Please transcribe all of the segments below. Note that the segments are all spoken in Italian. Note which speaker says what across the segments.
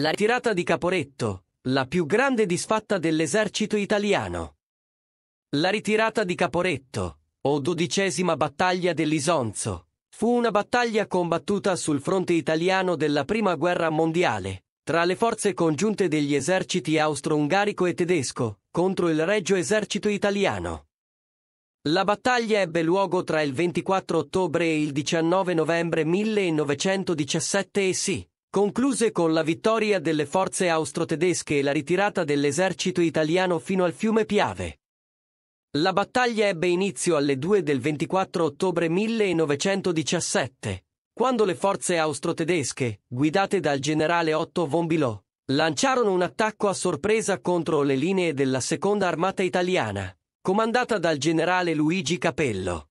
Speaker 1: La ritirata di Caporetto, la più grande disfatta dell'esercito italiano. La ritirata di Caporetto, o dodicesima battaglia dell'Isonzo, fu una battaglia combattuta sul fronte italiano della Prima Guerra Mondiale, tra le forze congiunte degli eserciti austro-ungarico e tedesco, contro il Regio Esercito Italiano. La battaglia ebbe luogo tra il 24 ottobre e il 19 novembre 1917 e sì, concluse con la vittoria delle forze austro-tedesche e la ritirata dell'esercito italiano fino al fiume Piave. La battaglia ebbe inizio alle 2 del 24 ottobre 1917, quando le forze austro-tedesche, guidate dal generale Otto von Bilò, lanciarono un attacco a sorpresa contro le linee della seconda armata italiana, comandata dal generale Luigi Capello.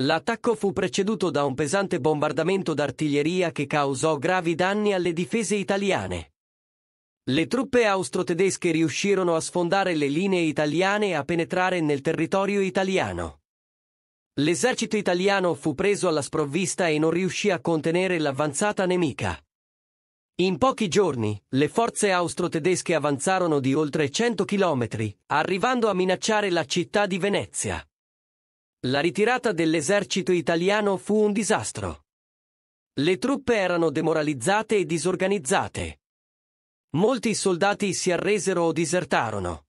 Speaker 1: L'attacco fu preceduto da un pesante bombardamento d'artiglieria che causò gravi danni alle difese italiane. Le truppe austro-tedesche riuscirono a sfondare le linee italiane e a penetrare nel territorio italiano. L'esercito italiano fu preso alla sprovvista e non riuscì a contenere l'avanzata nemica. In pochi giorni, le forze austro-tedesche avanzarono di oltre 100 km, arrivando a minacciare la città di Venezia. La ritirata dell'esercito italiano fu un disastro. Le truppe erano demoralizzate e disorganizzate. Molti soldati si arresero o disertarono.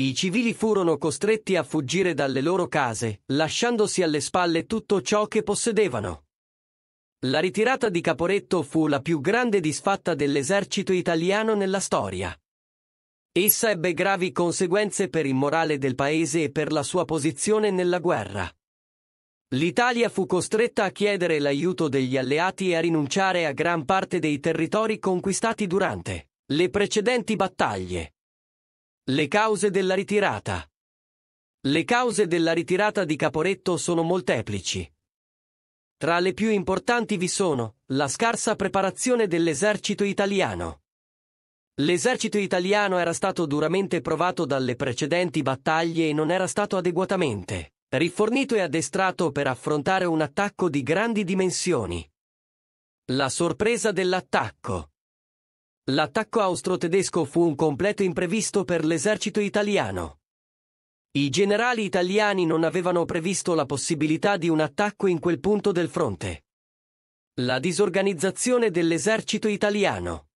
Speaker 1: I civili furono costretti a fuggire dalle loro case, lasciandosi alle spalle tutto ciò che possedevano. La ritirata di Caporetto fu la più grande disfatta dell'esercito italiano nella storia. Essa ebbe gravi conseguenze per il morale del paese e per la sua posizione nella guerra. L'Italia fu costretta a chiedere l'aiuto degli alleati e a rinunciare a gran parte dei territori conquistati durante le precedenti battaglie. Le cause della ritirata. Le cause della ritirata di Caporetto sono molteplici. Tra le più importanti vi sono la scarsa preparazione dell'esercito italiano, L'esercito italiano era stato duramente provato dalle precedenti battaglie e non era stato adeguatamente rifornito e addestrato per affrontare un attacco di grandi dimensioni. La sorpresa dell'attacco. L'attacco austro-tedesco fu un completo imprevisto per l'esercito italiano. I generali italiani non avevano previsto la possibilità di un attacco in quel punto del fronte. La disorganizzazione dell'esercito italiano.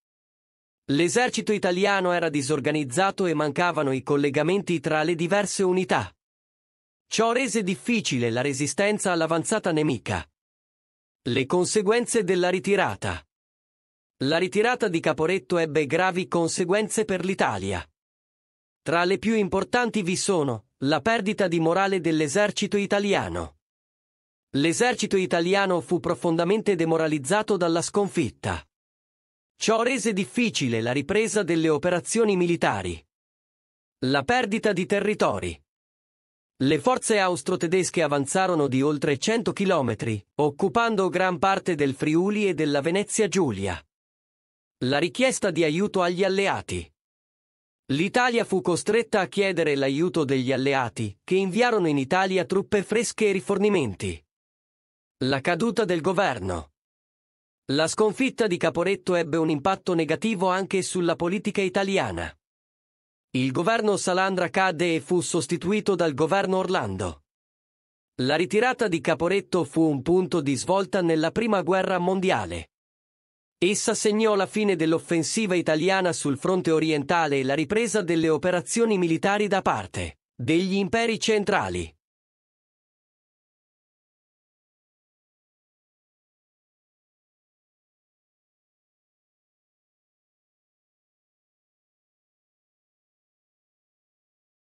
Speaker 1: L'esercito italiano era disorganizzato e mancavano i collegamenti tra le diverse unità. Ciò rese difficile la resistenza all'avanzata nemica. Le conseguenze della ritirata. La ritirata di Caporetto ebbe gravi conseguenze per l'Italia. Tra le più importanti vi sono la perdita di morale dell'esercito italiano. L'esercito italiano fu profondamente demoralizzato dalla sconfitta. Ciò rese difficile la ripresa delle operazioni militari. La perdita di territori. Le forze austro-tedesche avanzarono di oltre 100 km, occupando gran parte del Friuli e della Venezia Giulia. La richiesta di aiuto agli alleati. L'Italia fu costretta a chiedere l'aiuto degli alleati, che inviarono in Italia truppe fresche e rifornimenti. La caduta del governo. La sconfitta di Caporetto ebbe un impatto negativo anche sulla politica italiana. Il governo Salandra cadde e fu sostituito dal governo Orlando. La ritirata di Caporetto fu un punto di svolta nella Prima Guerra Mondiale. Essa segnò la fine dell'offensiva italiana sul fronte orientale e la ripresa delle operazioni militari da parte degli imperi centrali.